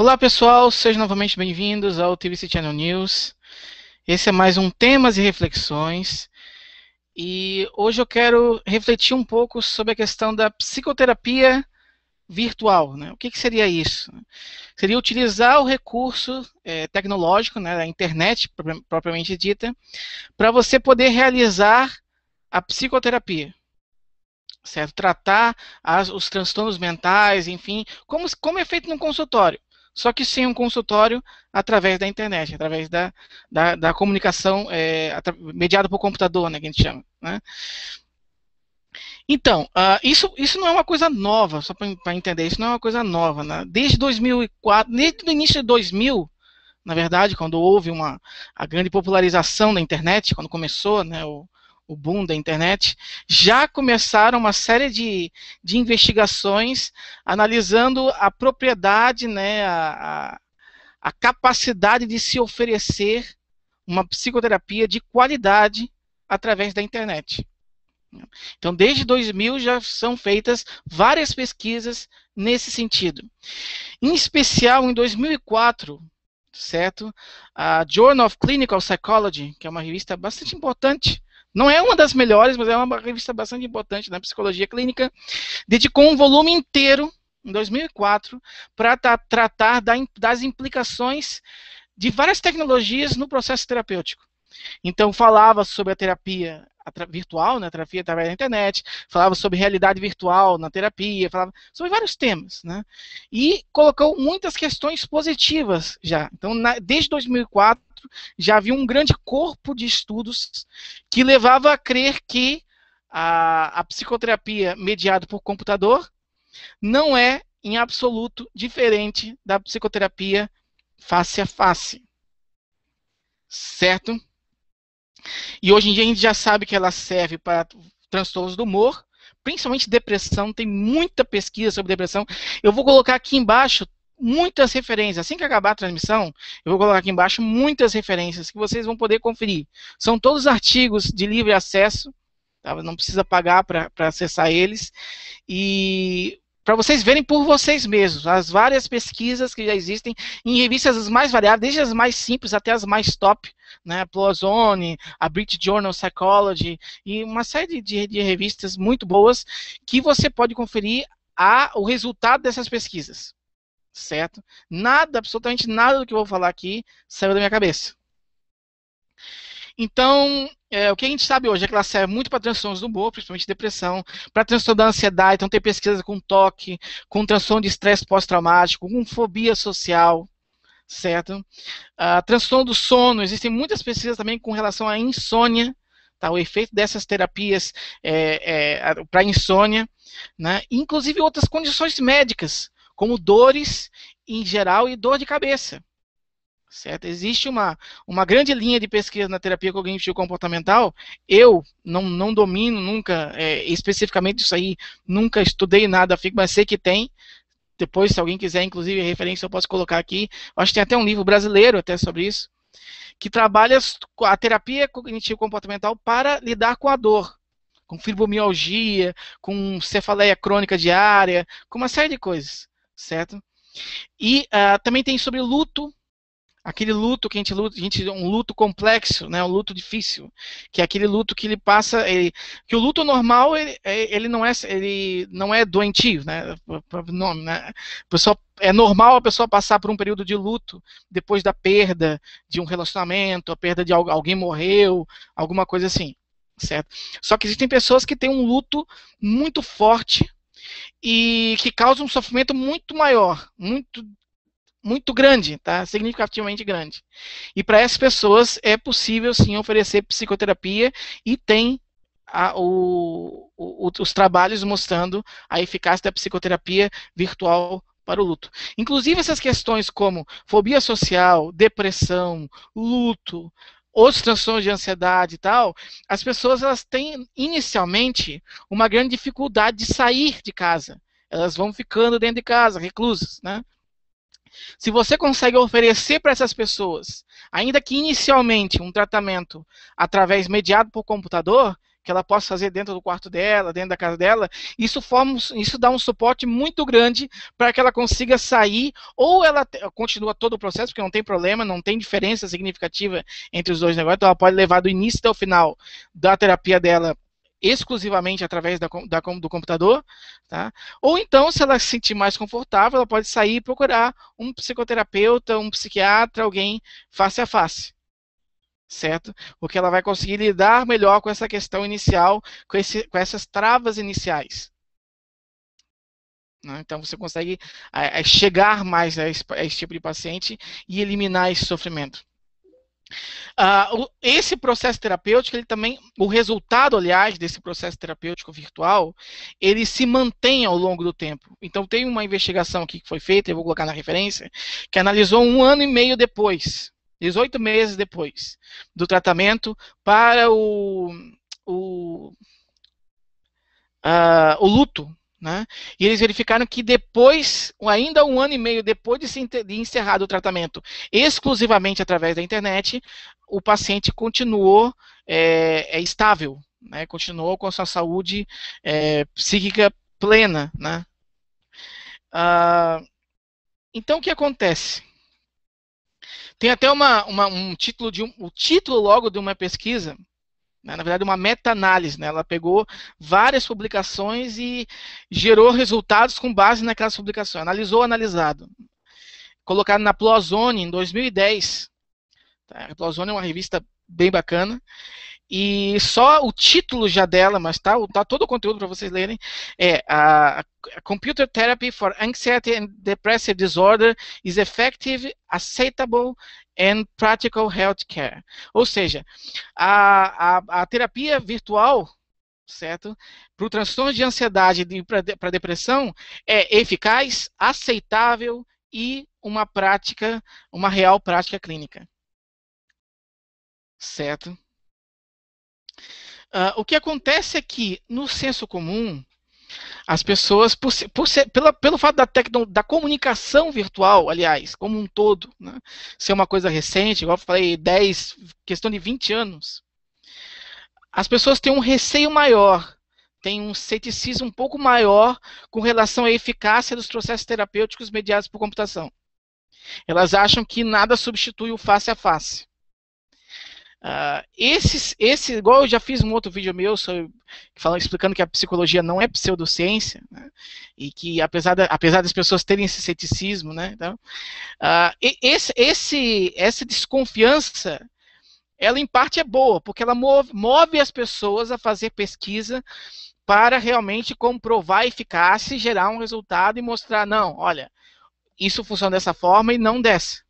Olá pessoal, sejam novamente bem-vindos ao TVC Channel News. Esse é mais um Temas e Reflexões. E hoje eu quero refletir um pouco sobre a questão da psicoterapia virtual. Né? O que, que, seria isso? Seria utilizar o recurso é, tecnológico, né, a internet propriamente dita, para você poder realizar a psicoterapia certo? Tratar as, os transtornos mentais, enfim, como, como é feito no consultório só que sem um consultório através da internet, através da, da, da comunicação é, mediada por computador, né, que a gente chama. Né? Então, uh, isso, isso não é uma coisa nova, só para entender, isso não é uma coisa nova. Né? Desde 2004, desde o início de 2000, na verdade, quando houve uma, a grande popularização da internet, quando começou né, o, o boom da internet, já começaram uma série de, de investigações analisando a propriedade, né, a, a capacidade de se oferecer uma psicoterapia de qualidade através da internet. Então, desde 2000 já são feitas várias pesquisas nesse sentido. Em especial, em 2004, certo? A Journal of Clinical Psychology, que é uma revista bastante importante não é uma das melhores, mas é uma revista bastante importante na psicologia clínica. Dedicou um volume inteiro, em 2004, para tratar das implicações de várias tecnologias no processo terapêutico. Então, falava sobre a terapia virtual, né, terapia através da internet, falava sobre realidade virtual na terapia, falava sobre vários temas, né, e colocou muitas questões positivas já. Então, na, desde 2004 já havia um grande corpo de estudos que levava a crer que a, a psicoterapia mediada por computador não é em absoluto diferente da psicoterapia face a face. Certo? E hoje em dia a gente já sabe que ela serve para transtornos do humor, principalmente depressão, tem muita pesquisa sobre depressão. Eu vou colocar aqui embaixo muitas referências. Assim que acabar a transmissão, eu vou colocar aqui embaixo muitas referências que vocês vão poder conferir. São todos artigos de livre acesso, tá? não precisa pagar para acessar eles. E para vocês verem por vocês mesmos as várias pesquisas que já existem em revistas as mais variadas, desde as mais simples até as mais top, né, a Plozone, a British Journal Psychology e uma série de, de revistas muito boas que você pode conferir a, o resultado dessas pesquisas, certo? Nada, absolutamente nada do que eu vou falar aqui saiu da minha cabeça. Então, é, o que a gente sabe hoje é que ela serve muito para transtornos do humor, principalmente depressão, para transtorno da ansiedade, então tem pesquisa com toque, com transtorno de estresse pós-traumático, com fobia social, certo? Ah, transtorno do sono, existem muitas pesquisas também com relação à insônia, tá? o efeito dessas terapias é, é, para insônia, né? inclusive outras condições médicas, como dores em geral e dor de cabeça. Certo? Existe uma, uma grande linha de pesquisa na terapia cognitivo comportamental. Eu não, não domino nunca é, especificamente isso aí, nunca estudei nada, fico, mas sei que tem. Depois, se alguém quiser, inclusive, referência, eu posso colocar aqui. Acho que tem até um livro brasileiro até sobre isso, que trabalha a terapia cognitivo comportamental para lidar com a dor com fibromialgia, com cefaleia crônica diária, com uma série de coisas, certo? E uh, também tem sobre luto, Aquele luto que a gente luta, a gente, um luto complexo, né, um luto difícil, que é aquele luto que ele passa, ele, que o luto normal ele, é, ele, não é ele não é doentio, né, nome, né? Pessoa, é normal a pessoa passar por um período de luto depois da perda de um relacionamento, a perda de alguém morreu, alguma coisa assim, certo? Só que existem pessoas que têm um luto muito forte, e que causa um sofrimento muito maior, muito muito grande, tá? significativamente grande. E para essas pessoas é possível sim oferecer psicoterapia e tem a, o, o, os trabalhos mostrando a eficácia da psicoterapia virtual para o luto. Inclusive essas questões como fobia social, depressão, luto, outros transtornos de ansiedade e tal, as pessoas elas têm inicialmente uma grande dificuldade de sair de casa. Elas vão ficando dentro de casa, reclusas, né? Se você consegue oferecer para essas pessoas, ainda que inicialmente um tratamento através mediado por computador, que ela possa fazer dentro do quarto dela, dentro da casa dela, isso, forma, isso dá um suporte muito grande para que ela consiga sair, ou ela continua todo o processo, porque não tem problema, não tem diferença significativa entre os dois negócios, então ela pode levar do início até o final da terapia dela exclusivamente através da, da, do computador, tá? ou então, se ela se sentir mais confortável, ela pode sair e procurar um psicoterapeuta, um psiquiatra, alguém face a face. Certo? Porque ela vai conseguir lidar melhor com essa questão inicial, com, esse, com essas travas iniciais. Né? Então você consegue eh, eh, chegar mais a esse, a esse tipo de paciente e eliminar esse sofrimento. Uh, esse processo terapêutico, ele também, o resultado, aliás, desse processo terapêutico virtual, ele se mantém ao longo do tempo. Então, tem uma investigação aqui que foi feita, eu vou colocar na referência, que analisou um ano e meio depois, 18 meses depois do tratamento, para o, o, uh, o luto né? E eles verificaram que depois, ainda um ano e meio depois de, encerrado o tratamento exclusivamente através da internet, o paciente continuou é, é, estável, né? continuou com a sua saúde é, psíquica plena. Né? Ah, então, o que acontece? Tem até uma, uma, um título de um, o título logo de uma pesquisa né? Na verdade, uma meta-análise. Né? Ela pegou várias publicações e gerou resultados com base naquelas publicações. Analisou analisado. Colocado na Plozone em 2010. Tá? A Plozone é uma revista bem bacana. E só o título já dela, mas tá, tá todo o conteúdo para vocês lerem, é a, a Computer Therapy for Anxiety and Depressive Disorder is Effective, Acceptable and Practical Healthcare. Ou seja, a, a, a terapia virtual certo? Para o transtorno de ansiedade e para a depressão, é eficaz, aceitável e uma prática, uma real prática clínica. Certo? Uh, o que acontece é que, no senso comum, as pessoas, por, por ser, pela, pelo fato da, tecno, da comunicação virtual, aliás, como um todo, né, ser uma coisa recente, igual eu falei, 10, questão de 20 anos, as pessoas têm um receio maior, têm um ceticismo um pouco maior com relação à eficácia dos processos terapêuticos mediados por computação. Elas acham que nada substitui o face a face. Uh, esses, esse, igual eu já fiz um outro vídeo meu sobre, falando, explicando que a psicologia não é pseudociência, né, e que apesar, da, apesar das pessoas terem esse ceticismo, né, então, uh, esse, esse, essa desconfiança, ela em parte é boa, porque ela move, move as pessoas a fazer pesquisa para realmente comprovar a eficácia e gerar um resultado e mostrar, não, olha, isso funciona dessa forma e não dessa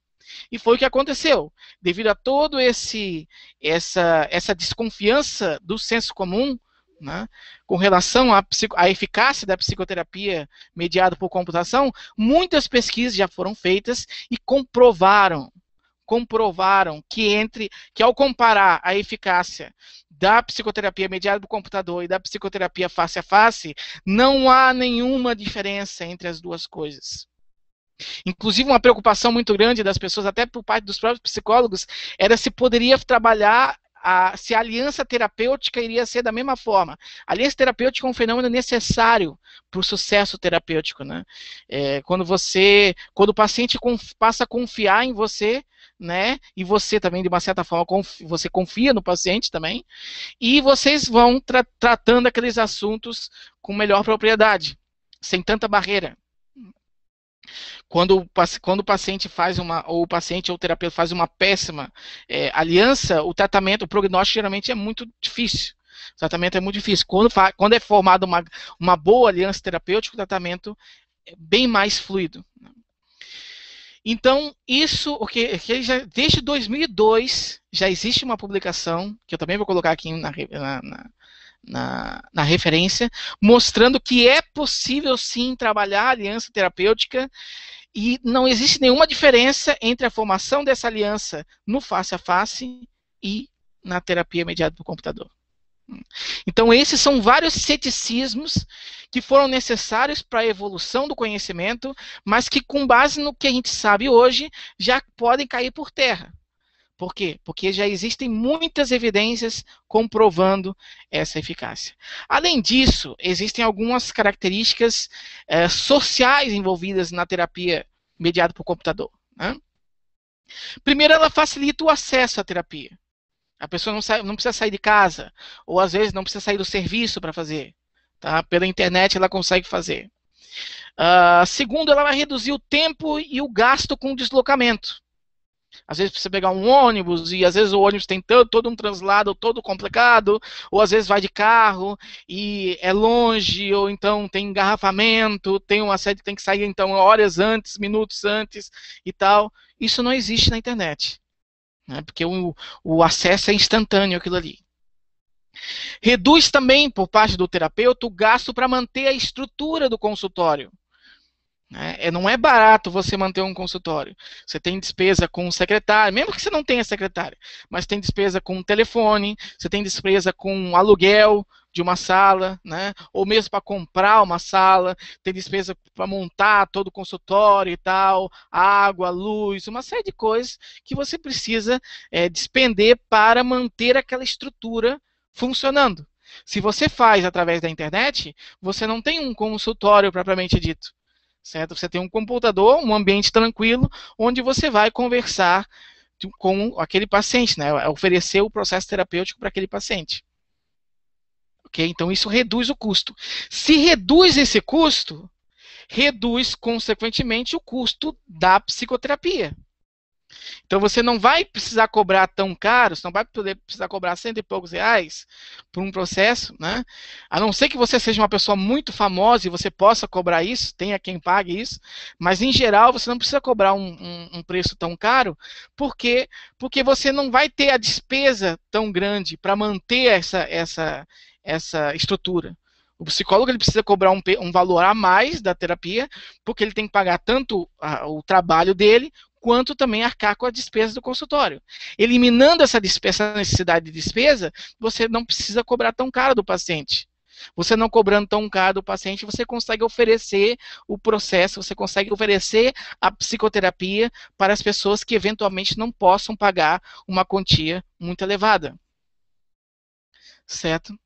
e foi o que aconteceu. Devido a todo esse essa essa desconfiança do senso comum, né, com relação à, à, eficácia da psicoterapia mediada por computação, muitas pesquisas já foram feitas e comprovaram comprovaram que entre que ao comparar a eficácia da psicoterapia mediada por computador e da psicoterapia face a face, não há nenhuma diferença entre as duas coisas. Inclusive, uma preocupação muito grande das pessoas, até por parte dos próprios psicólogos, era se poderia trabalhar a, se a aliança terapêutica iria ser da mesma forma. A aliança terapêutica é um fenômeno necessário para o sucesso terapêutico, né? É, quando você, quando o paciente conf, passa a confiar em você, né? E você também de uma certa forma conf, você confia no paciente também, e vocês vão tra tratando aqueles assuntos com melhor propriedade, sem tanta barreira. Quando o, quando o paciente faz uma, ou o paciente ou o terapeuta faz uma péssima é, aliança, o tratamento, o prognóstico geralmente é muito difícil. O tratamento é muito difícil. Quando, quando é formada uma, uma boa aliança terapêutica, o tratamento é bem mais fluido. Então, isso, o que, que já, desde 2002 já existe uma publicação, que eu também vou colocar aqui na, na, na na, na referência, mostrando que é possível sim trabalhar a aliança terapêutica e não existe nenhuma diferença entre a formação dessa aliança no face a face e na terapia mediada por computador. Então, esses são vários ceticismos que foram necessários para a evolução do conhecimento, mas que, com base no que a gente sabe hoje, já podem cair por terra. Por quê? Porque já existem muitas evidências comprovando essa eficácia. Além disso, existem algumas características eh, sociais envolvidas na terapia mediada por computador. Né? Primeiro, ela facilita o acesso à terapia. A pessoa não, sai, não precisa sair de casa, ou às vezes não precisa sair do serviço para fazer. Tá? Pela internet ela consegue fazer. Uh, segundo, ela vai reduzir o tempo e o gasto com o deslocamento. Às vezes precisa pegar um ônibus e às vezes o ônibus tem todo, um translado todo complicado, ou às vezes vai de carro e é longe, ou então tem engarrafamento, tem uma sede que tem que sair então horas antes, minutos antes e tal. Isso não existe na internet, né? porque o, o acesso é instantâneo aquilo ali. Reduz também, por parte do terapeuta, o gasto para manter a estrutura do consultório. Né? É, não é barato você manter um consultório. Você tem despesa com um secretário, mesmo que você não tenha secretário, mas tem despesa com o telefone, você tem despesa com o aluguel de uma sala, né? ou mesmo para comprar uma sala, tem despesa para montar todo o consultório e tal, água, luz, uma série de coisas que você precisa é, despender para manter aquela estrutura funcionando. Se você faz através da internet, você não tem um consultório propriamente dito. Certo? Você tem um computador, um ambiente tranquilo, onde você vai conversar com aquele paciente, né? É oferecer o processo terapêutico para aquele paciente. Ok? Então isso reduz o custo. Se reduz esse custo, reduz consequentemente o custo da psicoterapia. Então você não vai precisar cobrar tão caro, você não vai precisar cobrar cento e poucos reais por um processo, né? A não ser que você seja uma pessoa muito famosa e você possa cobrar isso, tenha quem pague isso, mas em geral você não precisa cobrar um, um, um preço tão caro, porque porque você não vai ter a despesa tão grande para manter essa essa essa estrutura. O psicólogo ele precisa cobrar um, um, valor a mais da terapia, porque ele tem que pagar tanto a, o trabalho dele quanto também arcar com a despesa do consultório. Eliminando essa, despesa, essa necessidade de despesa, você não precisa cobrar tão caro do paciente. Você não cobrando tão caro do paciente, você consegue oferecer o processo, você consegue oferecer a psicoterapia para as pessoas que eventualmente não possam pagar uma quantia muito elevada. Certo?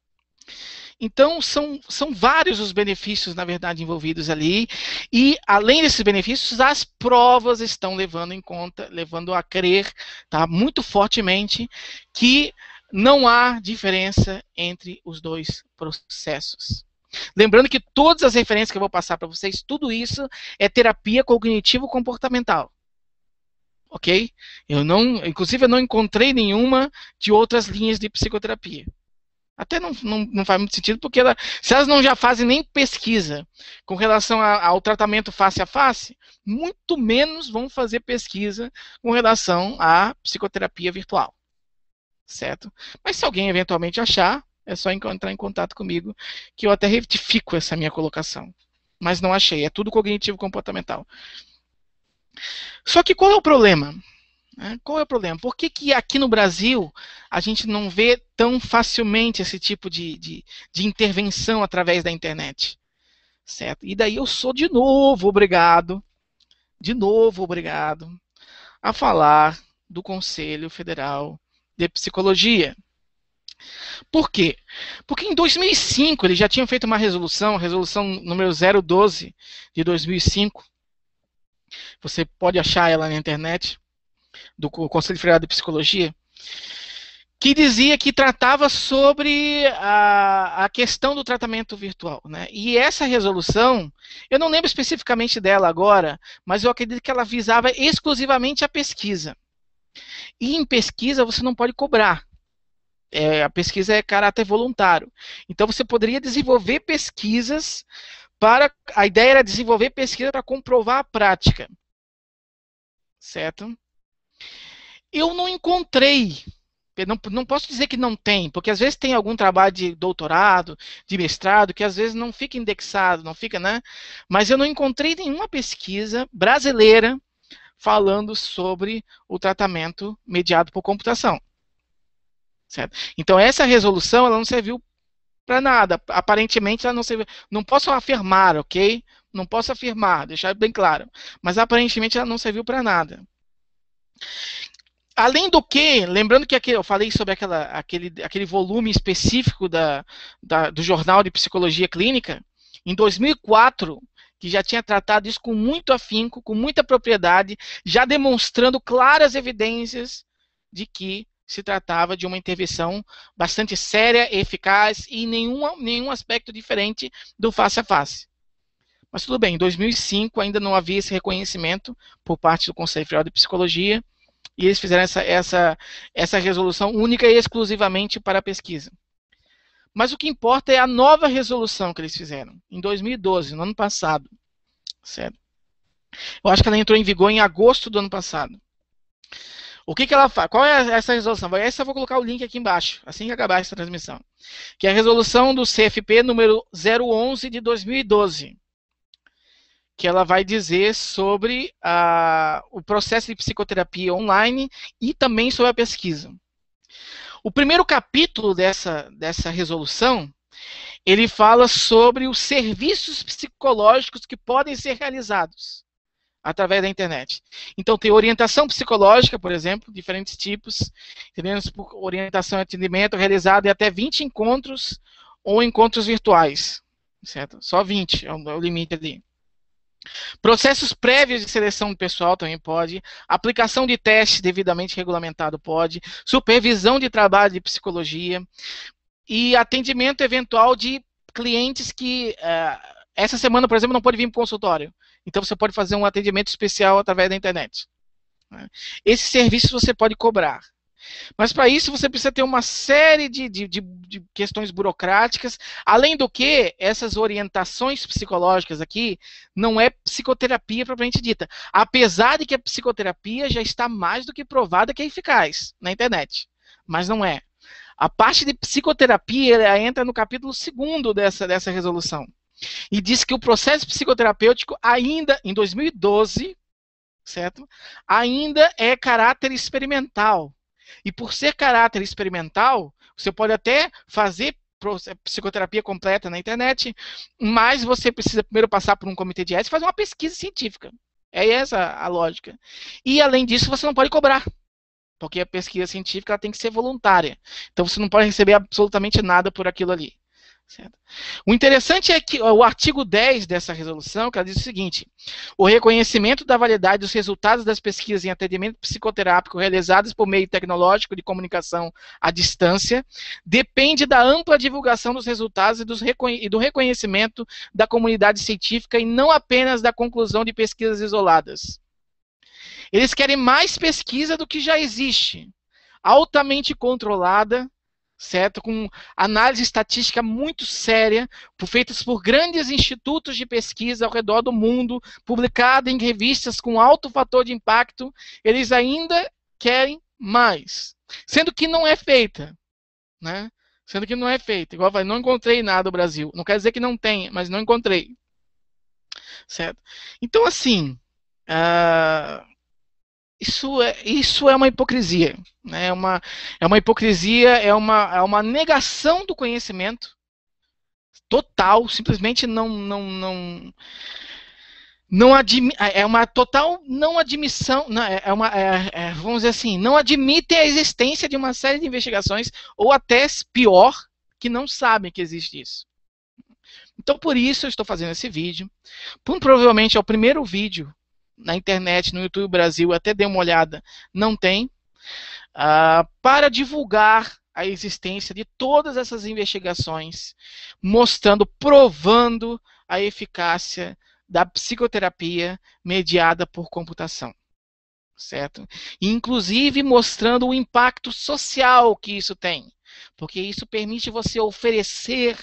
Então, são, são vários os benefícios, na verdade, envolvidos ali. E, além desses benefícios, as provas estão levando em conta, levando a crer tá, muito fortemente que não há diferença entre os dois processos. Lembrando que todas as referências que eu vou passar para vocês, tudo isso é terapia cognitivo-comportamental. Ok? Eu não, inclusive, eu não encontrei nenhuma de outras linhas de psicoterapia. Até não, não, não faz muito sentido, porque ela, se elas não já fazem nem pesquisa com relação a, ao tratamento face a face, muito menos vão fazer pesquisa com relação à psicoterapia virtual. Certo? Mas se alguém eventualmente achar, é só entrar em contato comigo, que eu até retifico essa minha colocação. Mas não achei, é tudo cognitivo comportamental. Só que qual é o problema? Né? Qual é o problema? Por que, que aqui no Brasil a gente não vê tão facilmente esse tipo de, de, de intervenção através da internet? Certo? E daí eu sou de novo obrigado, de novo obrigado, a falar do Conselho Federal de Psicologia. Por quê? Porque em 2005 eles já tinham feito uma resolução, resolução número 012 de 2005. Você pode achar ela na internet do Conselho Federal de Psicologia, que dizia que tratava sobre a, a, questão do tratamento virtual. Né? E essa resolução, eu não lembro especificamente dela agora, mas eu acredito que ela visava exclusivamente a pesquisa. E em pesquisa você não pode cobrar. É, a pesquisa é caráter voluntário. Então você poderia desenvolver pesquisas para. A ideia era desenvolver pesquisa para comprovar a prática. Certo? Eu não encontrei. Não, não posso dizer que não tem, porque às vezes tem algum trabalho de doutorado, de mestrado, que às vezes não fica indexado, não fica, né? Mas eu não encontrei nenhuma pesquisa brasileira falando sobre o tratamento mediado por computação. Certo? Então essa resolução ela não serviu para nada. Aparentemente ela não serviu. Não posso afirmar, ok? Não posso afirmar, deixar bem claro. Mas aparentemente ela não serviu para nada além do que, lembrando que aquele, eu falei sobre aquela, aquele, aquele volume específico da, da, do Jornal de Psicologia Clínica, em 2004, que já tinha tratado isso com muito afinco, com muita propriedade, já demonstrando claras evidências de que se tratava de uma intervenção bastante séria, eficaz e nenhum, nenhum aspecto diferente do face a face. Mas tudo bem, em 2005 ainda não havia esse reconhecimento por parte do Conselho Federal de Psicologia, e eles fizeram essa, essa, essa resolução única e exclusivamente para a pesquisa. Mas o que importa é a nova resolução que eles fizeram, em 2012, no ano passado. Certo? Eu acho que ela entrou em vigor em agosto do ano passado. O que, que ela faz? Qual é essa resolução? Essa eu vou colocar o link aqui embaixo, assim que acabar essa transmissão. Que é a resolução do CFP número 011 de 2012 que ela vai dizer sobre a, o processo de psicoterapia online e também sobre a pesquisa. O primeiro capítulo dessa, dessa resolução, ele fala sobre os serviços psicológicos que podem ser realizados através da internet. Então tem orientação psicológica, por exemplo, diferentes tipos, por orientação e atendimento realizado em até 20 encontros ou encontros virtuais, certo? Só 20 é, é o limite ali. Processos prévios de seleção pessoal também pode, aplicação de teste devidamente regulamentado pode, supervisão de trabalho de psicologia e atendimento eventual de clientes que uh, essa semana, por exemplo, não pode vir para o consultório. Então você pode fazer um atendimento especial através da internet. Né? Esses serviços você pode cobrar. Mas para isso você precisa ter uma série de, de, de, de, questões burocráticas, além do que essas orientações psicológicas aqui não é psicoterapia propriamente dita, apesar de que a psicoterapia já está mais do que provada que é eficaz na internet, mas não é. A parte de psicoterapia ela entra no capítulo 2 dessa, dessa resolução. E diz que o processo psicoterapêutico ainda, em 2012, certo? Ainda é caráter experimental e por ser caráter experimental, você pode até fazer psicoterapia completa na internet, mas você precisa primeiro passar por um comitê de ética e fazer uma pesquisa científica. É essa a lógica. E além disso, você não pode cobrar. Porque a pesquisa científica tem que ser voluntária. Então você não pode receber absolutamente nada por aquilo ali. O interessante é que o artigo 10 dessa resolução que ela diz o seguinte: o reconhecimento da validade dos resultados das pesquisas em atendimento psicoterápico realizadas por meio tecnológico de comunicação à distância depende da ampla divulgação dos resultados e, dos e do reconhecimento da comunidade científica e não apenas da conclusão de pesquisas isoladas. Eles querem mais pesquisa do que já existe, altamente controlada certo? Com análise estatística muito séria, feitas por grandes institutos de pesquisa ao redor do mundo, publicada em revistas com alto fator de impacto, eles ainda querem mais. Sendo que não é feita, né? Sendo que não é feita. Igual eu falei, não encontrei nada no Brasil. Não quer dizer que não tenha, mas não encontrei. Certo? Então, assim, uh, isso é, isso é uma hipocrisia. Né? É, uma, é uma hipocrisia, é uma, é uma negação do conhecimento total, simplesmente não. não, não não admi, é uma total não admissão, não, é, é uma, é, é, vamos dizer assim, não admitem a existência de uma série de investigações, ou até pior, que não sabem que existe isso. Então, por isso eu estou fazendo esse vídeo. Provavelmente é o primeiro vídeo na internet, no YouTube Brasil, até dei uma olhada, não tem, uh, para divulgar a existência de todas essas investigações, mostrando, provando a eficácia da psicoterapia mediada por computação. Certo? Inclusive mostrando o impacto social que isso tem, porque isso permite você oferecer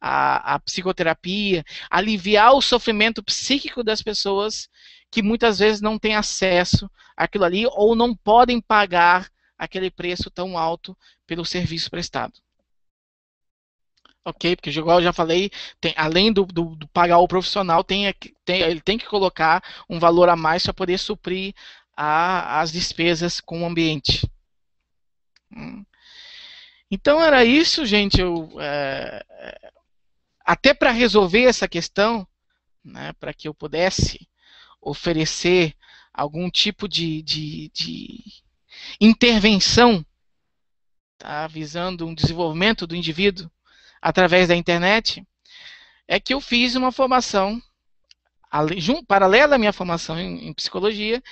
a, a psicoterapia, aliviar o sofrimento psíquico das pessoas que muitas vezes não têm acesso àquilo ali ou não podem pagar aquele preço tão alto pelo serviço prestado. Ok? Porque, igual eu já falei, tem, além do, do, do, pagar o profissional, tem, é tem, ele tem que colocar um valor a mais para poder suprir a, as despesas com o ambiente. Hum. Então, era isso, gente. Eu, é, é, até para resolver essa questão, né, para que eu pudesse oferecer algum tipo de, de, de intervenção tá, visando um desenvolvimento do indivíduo através da internet, é que eu fiz uma formação, paralela à minha formação em, em psicologia,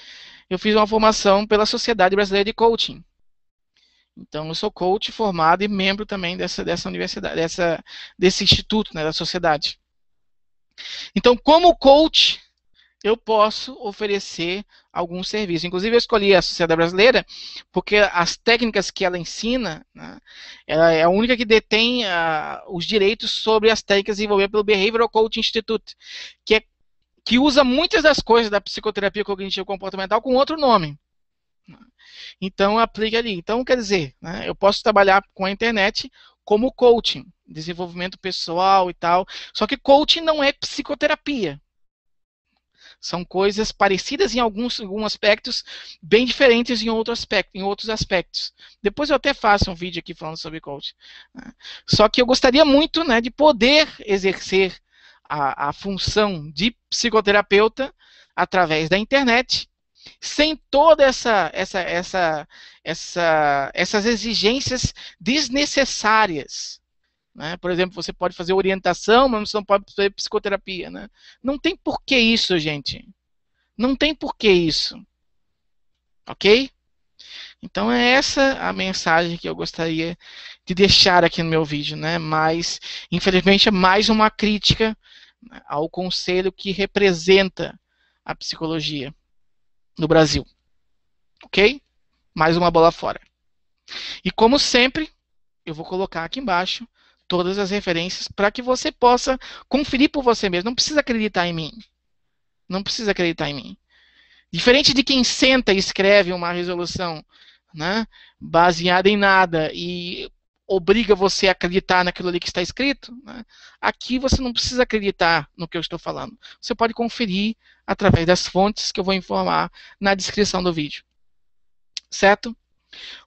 eu fiz uma formação pela Sociedade Brasileira de Coaching. Então, eu sou coach formado e membro também dessa, dessa universidade, dessa, desse instituto, né, da sociedade. Então, como coach, eu posso oferecer algum serviço. Inclusive, eu escolhi a Sociedade Brasileira porque as técnicas que ela ensina, né, ela é a única que detém uh, os direitos sobre as técnicas desenvolvidas pelo Behavioral Coaching Institute, que, é, que usa muitas das coisas da psicoterapia cognitivo-comportamental com outro nome. Né. Então, aplica ali. Então, quer dizer, né, eu posso trabalhar com a internet como coaching, desenvolvimento pessoal e tal. Só que coaching não é psicoterapia. São coisas parecidas em alguns, alguns aspectos, bem diferentes em, outro aspecto, em outros aspectos. Depois eu até faço um vídeo aqui falando sobre coaching. Né? Só que eu gostaria muito né, de poder exercer a, a função de psicoterapeuta através da internet, sem toda essa, essa, essa, essa, essas exigências desnecessárias né? Por exemplo, você pode fazer orientação, mas você não pode fazer psicoterapia. Né? Não tem porquê isso, gente. Não tem porquê isso. Ok? Então é essa a mensagem que eu gostaria de deixar aqui no meu vídeo, né? Mas, infelizmente, é mais uma crítica né, ao conselho que representa a psicologia no Brasil. Ok? Mais uma bola fora. E como sempre, eu vou colocar aqui embaixo todas as referências para que você possa conferir por você mesmo. Não precisa acreditar em mim. Não precisa acreditar em mim. Diferente de quem senta e escreve uma resolução né, baseada em nada e obriga você a acreditar naquilo ali que está escrito, né, aqui você não precisa acreditar no que eu estou falando. Você pode conferir através das fontes que eu vou informar na descrição do vídeo. Certo?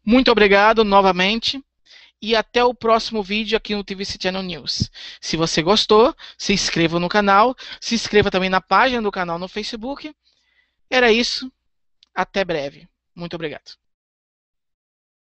Muito obrigado novamente e até o próximo vídeo aqui no TVC Channel News. Se você gostou, se inscreva no canal, se inscreva também na página do canal no Facebook. Era isso. Até breve. Muito obrigado.